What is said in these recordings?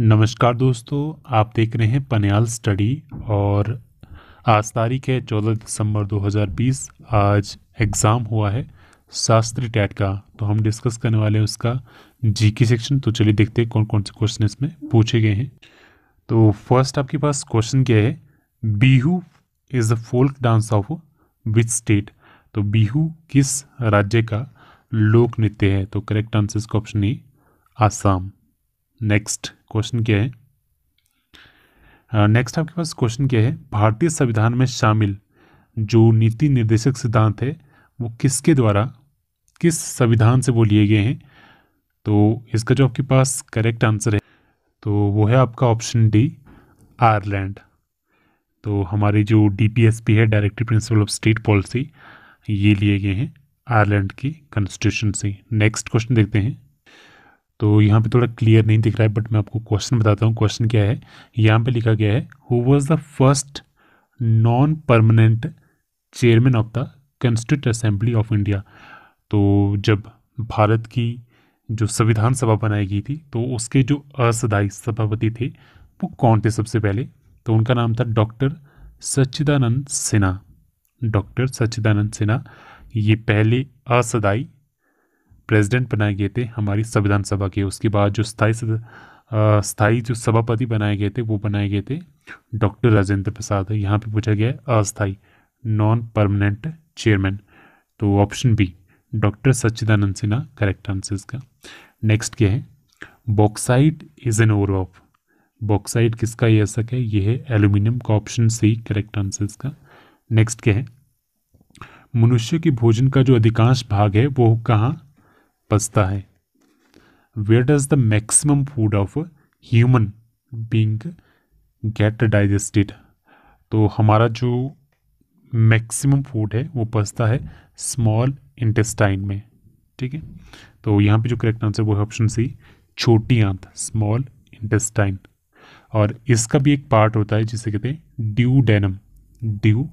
नमस्कार दोस्तों आप देख रहे हैं पनियाल स्टडी और आज तारीख है चौदह दिसंबर 2020 आज एग्ज़ाम हुआ है शास्त्री टैट का तो हम डिस्कस करने वाले हैं उसका जी की सेक्शन तो चलिए देखते हैं कौन कौन से क्वेश्चन इसमें पूछे गए हैं तो फर्स्ट आपके पास क्वेश्चन क्या है Bihu is a folk dance of which state तो बीहू किस राज्य का लोक नृत्य है तो करेक्ट आंसर इसका option A Assam next question क्या है नेक्स्ट आपके पास क्वेश्चन क्या है भारतीय संविधान में शामिल जो नीति निर्देशक सिद्धांत है वो किसके द्वारा किस संविधान से वो लिए गए हैं तो इसका जो आपके पास करेक्ट आंसर है तो वो है आपका ऑप्शन डी आयरलैंड तो हमारे जो डीपीएसपी है directive principle of state policy ये लिए गए हैं आयरलैंड की कॉन्स्टिट्यूशन से नेक्स्ट क्वेश्चन देखते हैं तो यहाँ पे थोड़ा क्लियर नहीं दिख रहा है बट मैं आपको क्वेश्चन बताता हूँ क्वेश्चन क्या है यहाँ पे लिखा गया है who was the first non permanent chairman of the constituent assembly of India तो जब भारत की जो संविधान सभा बनाई गई थी तो उसके जो असदायी सभापति थे वो कौन थे सबसे पहले तो उनका नाम था डॉक्टर सच्चिदानंद सिन्हा डॉक्टर सच्चिदानंद सिन्हा ये पहले असदाई प्रेसिडेंट बनाए गए थे हमारी संविधान सभा के उसके बाद जो स्थायी स्थायी जो सभापति बनाए गए थे वो बनाए गए थे डॉक्टर राजेंद्र प्रसाद यहाँ पे पूछा गया है अस्थाई नॉन परमानेंट चेयरमैन तो option B doctor Sachchidananda Sinha correct answer इसका नेक्स्ट क्या है bauxite is an ore of bauxite किसका यह सक है यह है एल्यूमिनियम का ऑप्शन सी करेक्ट आंसर इसका नेक्स्ट क्या है मनुष्य के भोजन का जो अधिकांश भाग है वो कहाँ बचता है where does the maximum food of human being get digested तो हमारा जो मैक्सिमम फूड है वो पचता है स्मॉल इंटेस्टाइन में ठीक है तो यहाँ पे जो करेक्ट आंसर वो है ऑप्शन सी छोटी आंत स्मॉल इंटेस्टाइन और इसका भी एक पार्ट होता है जिसे कहते हैं ड्यू डेनम ड्यू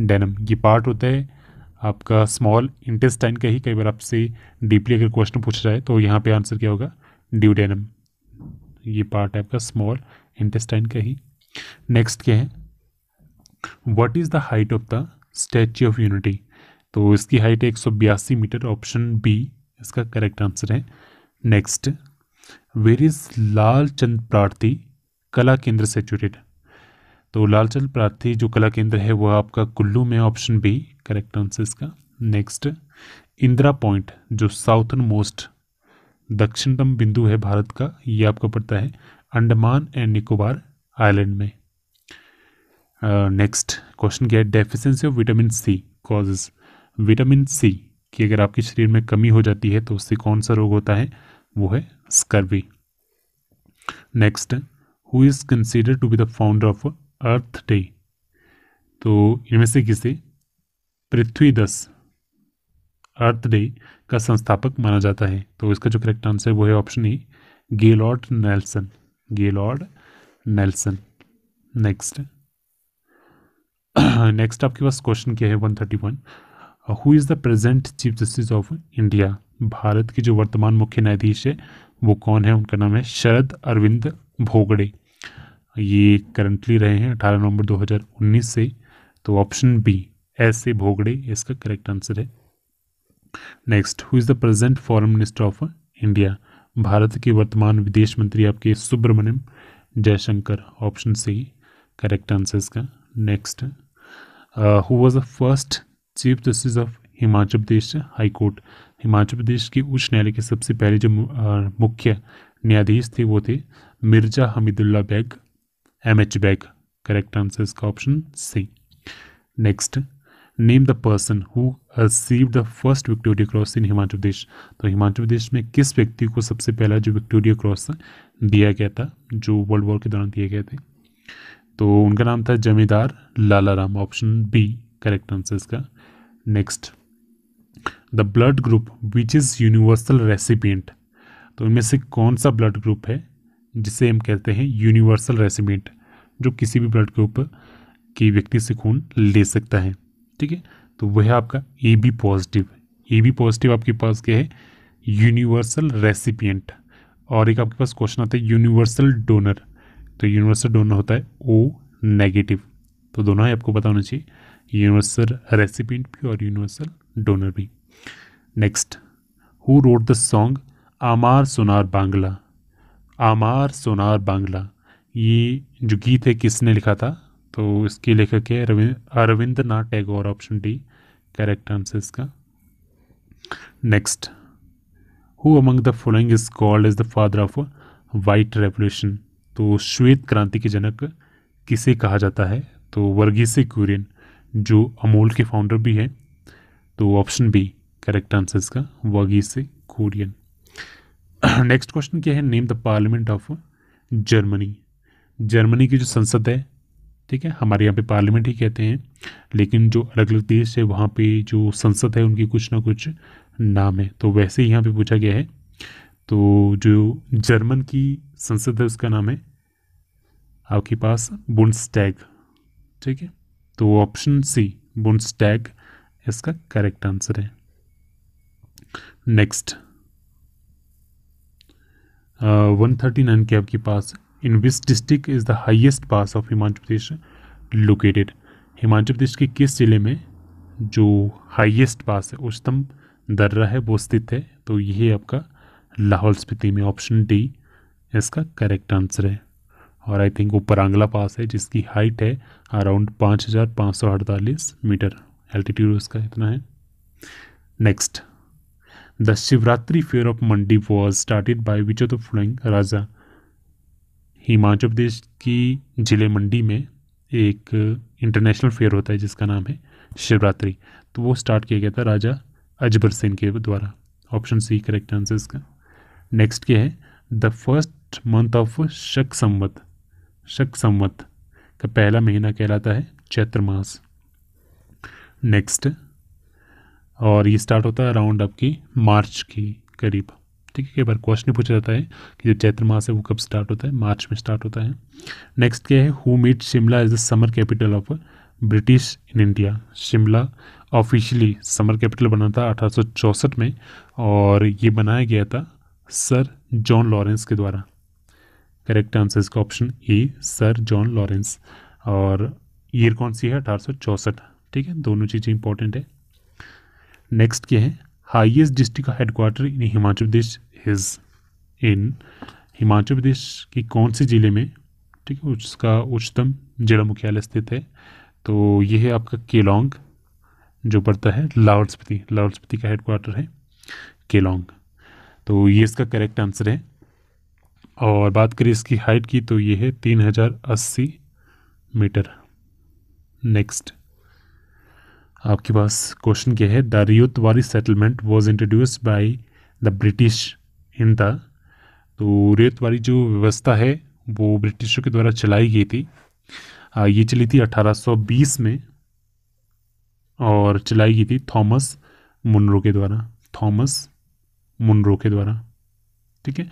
डेनम ये पार्ट होता है आपका स्मॉल इंटेस्टाइन का ही कई बार आपसे डीपली अगर क्वेश्चन पूछा जाए तो यहाँ पे आंसर क्या होगा ड्यूडेनम ये पार्ट है आपका स्मॉल इंटेस्टाइन का ही नेक्स्ट क्या है what is the height of the statue of unity तो इसकी हाइट एक सौ बयासी मीटर ऑप्शन बी इसका करेक्ट आंसर है next where is Lal Chand Prarthi Kala केंद्र सेचुरेट तो लालचंद प्रार्थी जो कला केंद्र है वह आपका कुल्लू में ऑप्शन बी करेक्ट आंसर इसका नेक्स्ट इंदिरा पॉइंट जो साउथन मोस्ट दक्षिणतम बिंदु है भारत का ये आपको पड़ता है अंडमान एंड निकोबार आइलैंड में नेक्स्ट क्वेश्चन क्या है deficiency of vitamin C causes vitamin C की अगर आपके शरीर में कमी हो जाती है तो उससे कौन सा रोग होता है वो है scurvy next who is consider to be the founder of earth day तो इनमें से किसे पृथ्वीदस अर्थ डे का संस्थापक माना जाता है तो इसका जो करेक्ट आंसर है वो है option A Gaylord Nelson Gaylord Nelson next next आपके पास क्वेश्चन क्या है one thirty one who is the present chief justice of India Bharat के जो वर्तमान मुख्य न्यायाधीश है वो कौन है उनका नाम है शरद अरविंद भोगड़े ये करंटली रहे हैं अठारह नवंबर उन्नीस से तो option B S A Bobde इसका करेक्ट आंसर है next who is the present foreign minister of India Bharat के वर्तमान विदेश मंत्री आपके Subrahmanyam Jaishankar option C correct answer इसका next who was the first chief justice of Himachal Pradesh high court Himachal Pradesh की उच्च न्यायालय के सबसे पहले जो uh, मुख्य न्यायाधीश थे वो थे Mirza Hameedullah Beg M H Beg correct answer इसका option C next name the person who receive the first Victoria cross in Himachal Pradesh तो हिमाचल प्रदेश में किस व्यक्ति को सबसे पहला जो विक्टोरिया क्रॉस दिया गया था जो वर्ल्ड वॉर के दौरान दिए गए थे तो उनका नाम था जमींदार Lala Ram option B correct answer इसका next the blood group which is universal recipient तो इनमें से कौन सा ब्लड ग्रुप है जिसे हम कहते हैं यूनिवर्सल रेसिपियंट जो किसी भी ब्लड ग्रुप के व्यक्ति से खून ले सकता है ठीक है तो वह है आपका A B positive A B positive आपके पास क्या है यूनिवर्सल रेसिपियंट और एक आपके पास क्वेश्चन आता है यूनिवर्सल डोनर तो यूनिवर्सल डोनर होता है ओ नेगेटिव तो दोनों ही आपको पता होना चाहिए यूनिवर्सल रेसिपियंट भी और यूनिवर्सल डोनर भी next who wrote the song Amar Sonar Bangla आमार सोनार बांग्ला ये जो गीत है किसने लिखा था तो इसके लेखक है Arvind Nath Tagore option D correct answer इसका next who among the following is called is the father of white revolution तो श्वेत क्रांति के जनक किसे कहा जाता है तो वर्गीसे क्यूरियन जो अमूल के फाउंडर भी हैं तो ऑप्शन बी करेक्ट आंसर इसका वर्गीसे कुरियन नेक्स्ट क्वेश्चन क्या है name the parliament of Germany Germany की जो संसद है ठीक है हमारे यहाँ पे पार्लियामेंट ही कहते हैं लेकिन जो अलग अलग देश है वहाँ पे जो संसद है उनकी कुछ ना कुछ नाम है तो वैसे ही यहाँ पे पूछा गया है तो जो जर्मन की संसद है उसका नाम है आपके पास बुनस्टैग ठीक है तो ऑप्शन सी बुन्सटैग इसका करेक्ट आंसर है नेक्स्ट वन थर्टी नाइन के आपके पास in which district is the highest pass of Himachal Pradesh located Himachal Pradesh के किस ज़िले में जो हाइएस्ट पास है उच्चतम दर्रा है वो स्थित है तो यह आपका लाहौल स्पीति में ऑप्शन डी इसका करेक्ट आंसर है और आई थिंक वो परांगला पास है जिसकी हाइट है अराउंड पाँच हज़ार पाँच सौ अड़तालीस मीटर एल्टीट्यूड उसका इतना है next the Shivaratri fair of Mandi was started by which of the following राजा हिमाचल प्रदेश की ज़िले मंडी में एक इंटरनेशनल फेयर होता है जिसका नाम है शिवरात्रि तो वो स्टार्ट किया गया था राजा अजबर सिंह के द्वारा ऑप्शन सी करेक्ट आंसर इसका नेक्स्ट क्या है द फर्स्ट मंथ ऑफ शक संवत शक संवत का पहला महीना कहलाता है चैत्र मास नेक्स्ट और ये स्टार्ट होता है अराउंड आपकी मार्च की करीब ठीक है कई बार क्वेश्चन पूछा जाता है कि जो चैत्र मास है वो कब स्टार्ट होता है मार्च में स्टार्ट होता है नेक्स्ट क्या है who made Shimla is the summer capital of British in India Shimla officially summer capital बना था अठारह में और ये बनाया गया था सर जॉन लॉरेंस के द्वारा करेक्ट आंसर इसका option A sir John Lawrence और ईयर कौन सी है अठारह ठीक है दोनों चीज़ें इंपॉर्टेंट है नेक्स्ट क्या है हाईएस्ट डिस्ट्रिक्ट का headquarter in Himachal Pradesh is in Himachal Pradesh की कौन से ज़िले में ठीक है उसका उच्चतम जिला मुख्यालय स्थित है तो ये है आपका केलोंग जो पड़ता है लाहौल स्पीति लाहौल स्पीति का हेडक्वार्टर है केलोंग तो ये इसका करेक्ट आंसर है और बात करें इसकी हाइट की तो ये है तीन हज़ार अस्सी मीटर नेक्स्ट आपके पास क्वेश्चन क्या है the ryotwari settlement was introduce by the British हिंदा तो रेत वाली जो व्यवस्था है वो ब्रिटिशों के द्वारा चलाई गई थी आ, ये चली थी 1820 में और चलाई गई थी थॉमस मुनरो के द्वारा थॉमस मुनरो के द्वारा ठीक है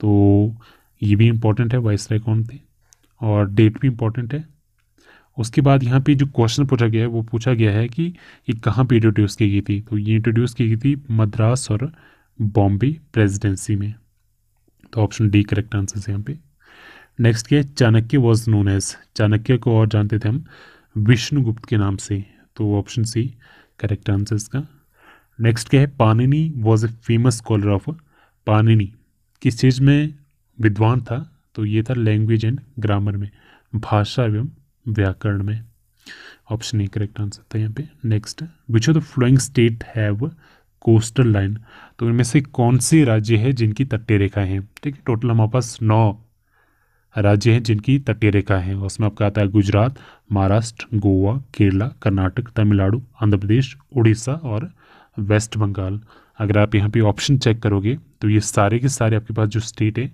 तो ये भी इम्पोर्टेंट है वाइस राय कौन थे और डेट भी इम्पोर्टेंट है उसके बाद यहाँ पे जो क्वेश्चन पूछा गया है वो पूछा गया है कि ये कहाँ पे इंट्रोड्यूस की गई थी तो ये इंट्रोड्यूस की गई थी मद्रास और बॉम्बे प्रेजिडेंसी में तो ऑप्शन डी करेक्ट आंसर है यहाँ पे नेक्स्ट क्या है Chanakya was known as Chanakya को और जानते थे हम विष्णुगुप्त के नाम से तो ऑप्शन सी करेक्ट आंसर इसका नेक्स्ट क्या है Panini was a famous scholar of Panini किस चीज़ में विद्वान था तो ये था लैंग्वेज एंड ग्रामर में भाषा एवं व्याकरण में ऑप्शन ए करेक्ट आंसर था यहाँ पे next which of the following state have coastal line तो इनमें से कौन से राज्य हैं जिनकी तटीय रेखाएं हैं ठीक है टोटल हमारे पास नौ राज्य हैं जिनकी तटीय रेखा है उसमें आपका आता है गुजरात महाराष्ट्र गोवा केरला कर्नाटक तमिलनाडु आंध्र प्रदेश उड़ीसा और वेस्ट बंगाल अगर आप यहाँ पे ऑप्शन चेक करोगे तो ये सारे के सारे आपके पास जो स्टेट है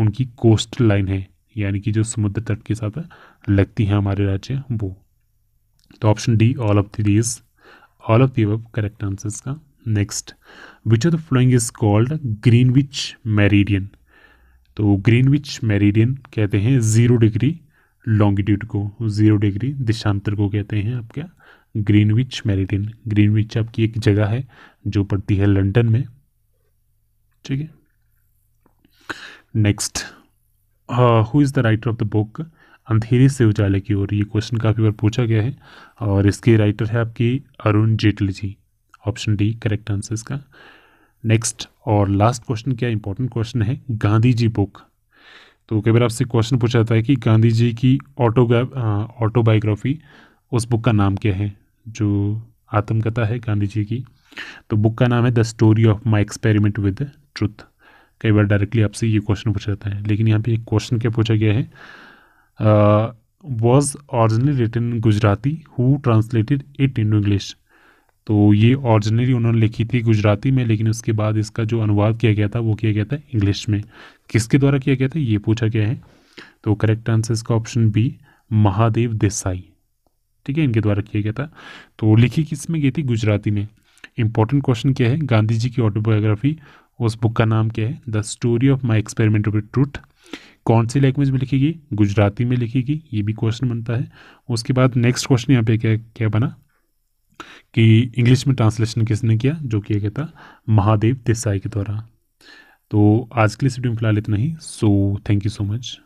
उनकी कोस्टल लाइन है यानी कि जो समुद्र तट के साथ लगती हैं हमारे राज्य वो तो option D all of these all of the correct answers का next which of the following is called Greenwich meridian तो ग्रीनविच मेरिडियन कहते हैं ज़ीरो डिग्री लॉन्गिट्यूड को ज़ीरो डिग्री दिशांतर को कहते हैं आप विच ग्रीनविच मेरिडियन ग्रीनविच आपकी एक जगह है जो पड़ती है लंडन में ठीक है next who is the writer of the book Andhere Se उजाले की ओर ये क्वेश्चन काफ़ी बार पूछा गया है और इसके राइटर है आपकी Arun Jaitley ji option D correct answer इसका नेक्स्ट और लास्ट क्वेश्चन क्या इंपॉर्टेंट क्वेश्चन है गांधी जी बुक तो कई बार आपसे क्वेश्चन पूछा जाता है कि गांधी जी की ऑटोग्राफ ऑटोबायोग्राफी उस बुक का नाम क्या है जो आत्मकथा है गांधी जी की तो बुक का नाम है the story of my experiment with truth कई बार डायरेक्टली आपसे ये क्वेश्चन पूछा जाता है लेकिन यहाँ पे एक क्वेश्चन क्या पूछा गया है was originally written Gujarati who translated it in English तो ये ऑरिजिनली उन्होंने लिखी थी गुजराती में लेकिन उसके बाद इसका जो अनुवाद किया गया था वो किया गया था इंग्लिश में किसके द्वारा किया गया था ये पूछा गया है तो करेक्ट आंसर इसका ऑप्शन बी महादेव देसाई ठीक है इनके द्वारा किया गया था तो लिखी किस में गई थी गुजराती में इंपॉर्टेंट क्वेश्चन क्या है गांधी जी की ऑटोबायोग्राफी उस बुक का नाम क्या है the story of my experiment with truth कौन सी लैंग्वेज में लिखी गई गुजराती में लिखी गई ये भी क्वेश्चन बनता है उसके बाद नेक्स्ट क्वेश्चन यहाँ पे क्या क्या बना कि इंग्लिश में ट्रांसलेशन किसने किया जो किया गया था महादेव देसाई के द्वारा तो आज के लिए सीडियो में फिलहाल इतना ही so thank you so much